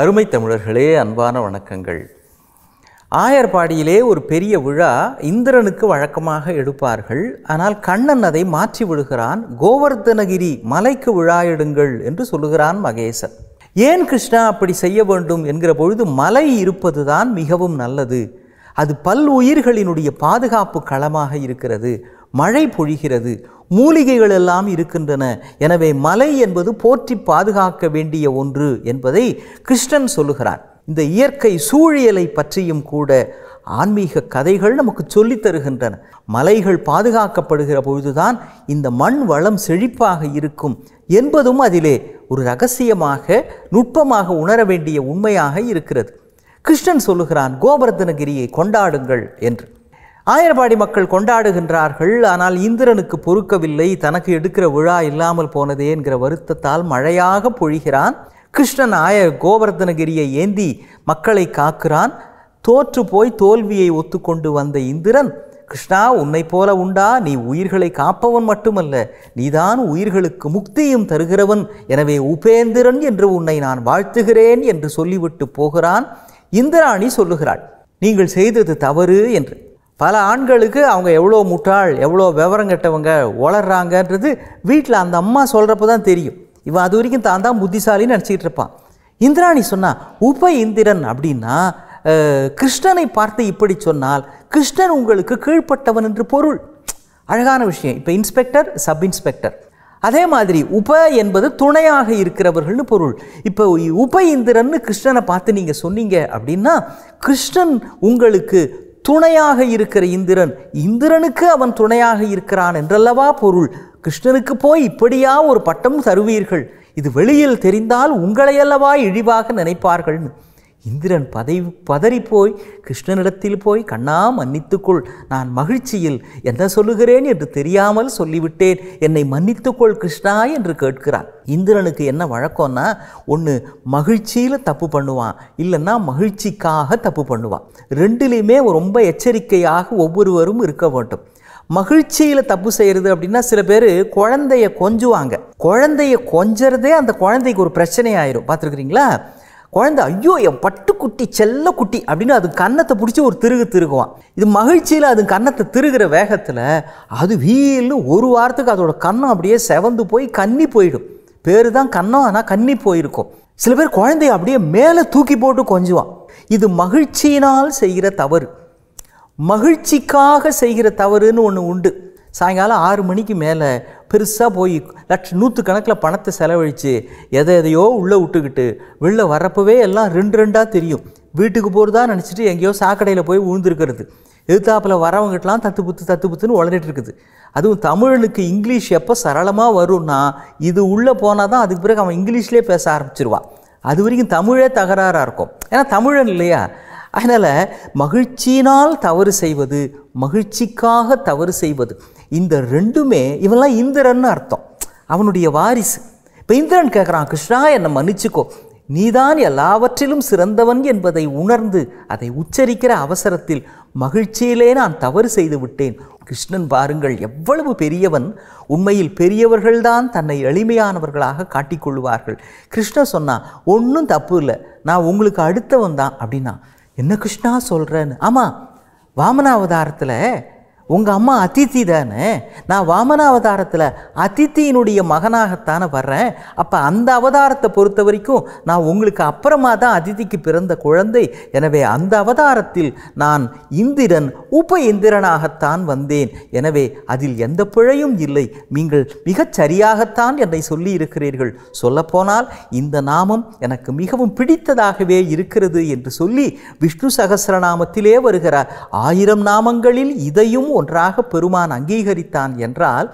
அருமை தமிழர்களே அன்பான வணக்கங்கள் ஆயர்பாடியிலே ஒரு பெரிய விழா இந்திரனுக்கு வழக்கமாக எடுப்பார்கள் ஆனால் கண்ணன் அதை மாற்றி விடுகிறான் கோவர்த்தனகிரி மலைக்கு விழா எடுங்கள் என்று சொல்லுகிறான் மகேசன் ஏன் கிருஷ்ணா அப்படி செய்ய வேண்டும் என்கிற பொழுது மலை இருப்பதுதான் மிகவும் நல்லது அது பல் உயிர்களினுடைய பாதுகாப்பு களமாக இருக்கிறது மழை பொழிகிறது மூலிகைகள் எல்லாம் இருக்கின்றன எனவே மலை என்பது போற்றி பாதுகாக்க வேண்டிய ஒன்று என்பதை கிருஷ்ணன் சொல்லுகிறான் இந்த இயற்கை சூழியலை பற்றியும் கூட ஆன்மீக கதைகள் நமக்கு சொல்லித் தருகின்றன மலைகள் பாதுகாக்கப்படுகிற பொழுதுதான் இந்த மண் வளம் செழிப்பாக இருக்கும் என்பதும் அதிலே ஒரு ரகசியமாக நுட்பமாக உணர வேண்டிய உண்மையாக இருக்கிறது கிருஷ்ணன் சொல்லுகிறான் கோபர்தனகிரியை கொண்டாடுங்கள் என்று ஆயர்பாடி மக்கள் கொண்டாடுகின்றார்கள் ஆனால் இந்திரனுக்கு பொறுக்கவில்லை தனக்கு எடுக்கிற விழா இல்லாமல் போனதே என்கிற வருத்தத்தால் மழையாக பொழிகிறான் கிருஷ்ணன் ஆயர் கோவர்தனகிரியை ஏந்தி மக்களை காக்கிறான் தோற்று போய் தோல்வியை ஒத்துக்கொண்டு வந்த இந்திரன் கிருஷ்ணா உன்னை போல உண்டா நீ உயிர்களை காப்பவன் மட்டுமல்ல நீதான் உயிர்களுக்கு முக்தியும் தருகிறவன் எனவே உபேந்திரன் என்று உன்னை நான் வாழ்த்துகிறேன் என்று சொல்லிவிட்டு போகிறான் இந்திராணி சொல்லுகிறாள் நீங்கள் செய்தது தவறு என்று பல ஆண்களுக்கு அவங்க எவ்வளோ முட்டாள் எவ்வளோ விவரம் கெட்டவங்க வளர்றாங்கன்றது வீட்டில் அந்த அம்மா சொல்கிறப்ப தான் தெரியும் இவன் அது வரைக்கும் தான் தான் புத்திசாலின்னு நினச்சிக்கிட்டு இருப்பான் இந்திராணி சொன்னால் உப இந்திரன் அப்படின்னா கிருஷ்ணனை பார்த்து இப்படி சொன்னால் கிருஷ்ணன் உங்களுக்கு கீழ்ப்பட்டவன் என்று பொருள் அழகான விஷயம் இப்போ இன்ஸ்பெக்டர் சப் இன்ஸ்பெக்டர் அதே மாதிரி உப என்பது துணையாக இருக்கிறவர்கள்னு பொருள் இப்போ உப இந்திரன்னு கிருஷ்ணனை பார்த்து நீங்கள் சொன்னீங்க அப்படின்னா கிருஷ்ணன் உங்களுக்கு துணையாக இருக்கிற இந்திரன் இந்திரனுக்கு அவன் துணையாக இருக்கிறான் என்றல்லவா பொருள் கிருஷ்ணனுக்கு போய் இப்படியா ஒரு பட்டம் தருவீர்கள் இது வெளியில் தெரிந்தால் உங்களையல்லவா இழிவாக நினைப்பார்கள்னு இந்திரன் பதவி போய் கிருஷ்ணனிடத்தில் போய் கண்ணா மன்னித்துக்கொள் நான் மகிழ்ச்சியில் என்ன சொல்லுகிறேன் என்று தெரியாமல் சொல்லிவிட்டேன் என்னை மன்னித்துக்கொள் கிருஷ்ணா என்று கேட்கிறான் இந்திரனுக்கு என்ன வழக்கம்னா ஒன்று மகிழ்ச்சியில் தப்பு பண்ணுவான் இல்லைன்னா மகிழ்ச்சிக்காக தப்பு பண்ணுவான் ரெண்டுலேயுமே ரொம்ப எச்சரிக்கையாக ஒவ்வொருவரும் இருக்க வேண்டும் மகிழ்ச்சியில் தப்பு செய்கிறது அப்படின்னா சில பேர் குழந்தைய கொஞ்சுவாங்க குழந்தைய கொஞ்சறதே அந்த குழந்தைக்கு ஒரு பிரச்சனை பார்த்துருக்குறீங்களா குழந்தை ஐயோ என் பட்டுக்குட்டி செல்ல குட்டி அப்படின்னு அது கன்னத்தை பிடிச்சி ஒரு திருகு திருகுவான் இது மகிழ்ச்சியில் அது கன்னத்தை திருகிற வேகத்தில் அது வீல்னு ஒரு வாரத்துக்கு அதோட கன்னம் அப்படியே செவந்து போய் கன்னி போயிடும் பேர் தான் கன்னம் ஆனால் கன்னி போயிருக்கும் சில பேர் குழந்தைய அப்படியே மேலே தூக்கி போட்டு கொஞ்சுவான் இது மகிழ்ச்சியினால் செய்கிற தவறு மகிழ்ச்சிக்காக செய்கிற தவறுன்னு ஒன்று உண்டு சாயங்காலம் ஆறு மணிக்கு மேலே பெருசாக போய் லட்ச நூற்று கணக்கில் பணத்தை செலவழித்து எதை எதையோ உள்ளே விட்டுக்கிட்டு வெளில வரப்பவே எல்லாம் ரெண்டு ரெண்டாக தெரியும் வீட்டுக்கு போகிறதா நினச்சிட்டு எங்கேயோ சாக்கடையில் போய் விழுந்துருக்கிறது எதிர்த்தாப்பில் வரவங்ககிட்டலாம் தத்து புத்து தத்து புத்துன்னு வளர்ந்துட்டு இருக்குது அதுவும் தமிழனுக்கு இங்கிலீஷ் எப்போ சரளமாக வரும்னா இது உள்ளே போனால் தான் அதுக்கு பிறகு அவன் இங்கிலீஷ்லேயே பேச ஆரம்பிச்சிருவான் அது வரைக்கும் தமிழே தகராறாக இருக்கும் ஏன்னா தமிழன் இல்லையா அதனால் மகிழ்ச்சியினால் தவறு செய்வது மகிழ்ச்சிக்காக தவறு செய்வது இந்த ரெண்டுமே இவெல்லாம் இந்திரன்னு அர்த்தம் அவனுடைய வாரிசு இப்போ இந்திரன் கேட்குறான் கிருஷ்ணா என்னை மன்னிச்சுக்கோ நீதான் எல்லாவற்றிலும் சிறந்தவன் என்பதை உணர்ந்து அதை உச்சரிக்கிற அவசரத்தில் மகிழ்ச்சியிலே நான் தவறு செய்து விட்டேன் கிருஷ்ணன் பாருங்கள் எவ்வளவு பெரியவன் உண்மையில் பெரியவர்கள்தான் தன்னை எளிமையானவர்களாக காட்டிக்கொள்வார்கள் கிருஷ்ணன் சொன்னான் ஒன்றும் தப்பு இல்லை நான் உங்களுக்கு அடுத்தவன் தான் அப்படின்னா என்ன கிருஷ்ணா சொல்கிறேன்னு ஆமாம் வாமனாவதாரத்தில் உங்கள் அம்மா அதித்தி தானே நான் வாமன அவதாரத்தில் அதித்தியினுடைய மகனாகத்தானே வர்றேன் அப்போ அந்த அவதாரத்தை பொறுத்த வரைக்கும் நான் உங்களுக்கு அப்புறமா தான் அதித்திக்கு பிறந்த குழந்தை எனவே அந்த அவதாரத்தில் நான் இந்திரன் உப இந்திரனாகத்தான் வந்தேன் எனவே அதில் எந்த பிழையும் இல்லை நீங்கள் மிகச் சரியாகத்தான் என்னை சொல்லி இருக்கிறீர்கள் சொல்லப்போனால் இந்த நாமம் எனக்கு மிகவும் பிடித்ததாகவே இருக்கிறது என்று சொல்லி விஷ்ணு சகசிரநாமத்திலே வருகிற ஆயிரம் நாமங்களில் இதையும் ஒன்றாக பெருமான் அங்கீகரித்தான் என்றால்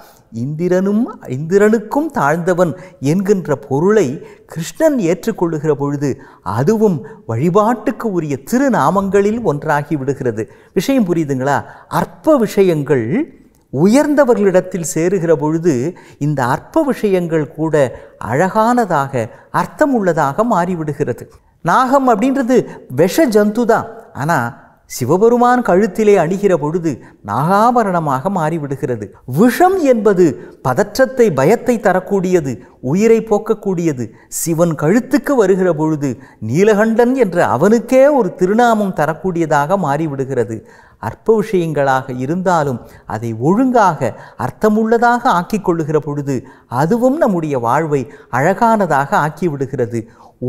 இந்திரனும் இந்திரனுக்கும் தாழ்ந்தவன் என்கின்ற பொருளை கிருஷ்ணன் ஏற்றுக்கொள்ளுகிற பொழுது அதுவும் வழிபாட்டுக்கு உரிய திருநாமங்களில் ஒன்றாகி விடுகிறது விஷயம் புரியுதுங்களா அற்ப விஷயங்கள் உயர்ந்தவர்களிடத்தில் சேருகிற பொழுது இந்த அற்ப விஷயங்கள் கூட அழகானதாக அர்த்தம் உள்ளதாக மாறிவிடுகிறது நாகம் அப்படின்றது விஷ ஜந்து தான் ஆனால் சிவபெருமான் கழுத்திலே அணிகிற பொழுது நாகாபரணமாக மாறிவிடுகிறது விஷம் என்பது பதற்றத்தை பயத்தை தரக்கூடியது உயிரை போக்கக்கூடியது சிவன் கழுத்துக்கு வருகிற பொழுது நீலகண்டன் என்ற அவனுக்கே ஒரு திருநாமம் தரக்கூடியதாக மாறிவிடுகிறது அற்ப விஷயங்களாக இருந்தாலும் அதை ஒழுங்காக அர்த்தமுள்ளதாக ஆக்கி கொள்ளுகிற பொழுது அதுவும் நம்முடைய வாழ்வை அழகானதாக ஆக்கிவிடுகிறது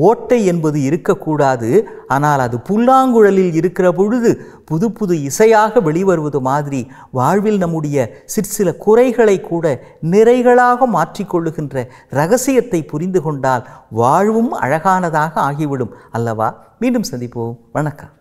ஓட்டை என்பது இருக்கக்கூடாது ஆனால் அது புல்லாங்குழலில் இருக்கிற பொழுது புது புது இசையாக வெளிவருவது மாதிரி வாழ்வில் நம்முடைய சிற்சில குறைகளை கூட நிறைகளாக மாற்றிக்கொள்ளுகின்ற ரகசியத்தை புரிந்து கொண்டால் வாழ்வும் அழகானதாக ஆகிவிடும் அல்லவா மீண்டும் சந்திப்போம் வணக்கம்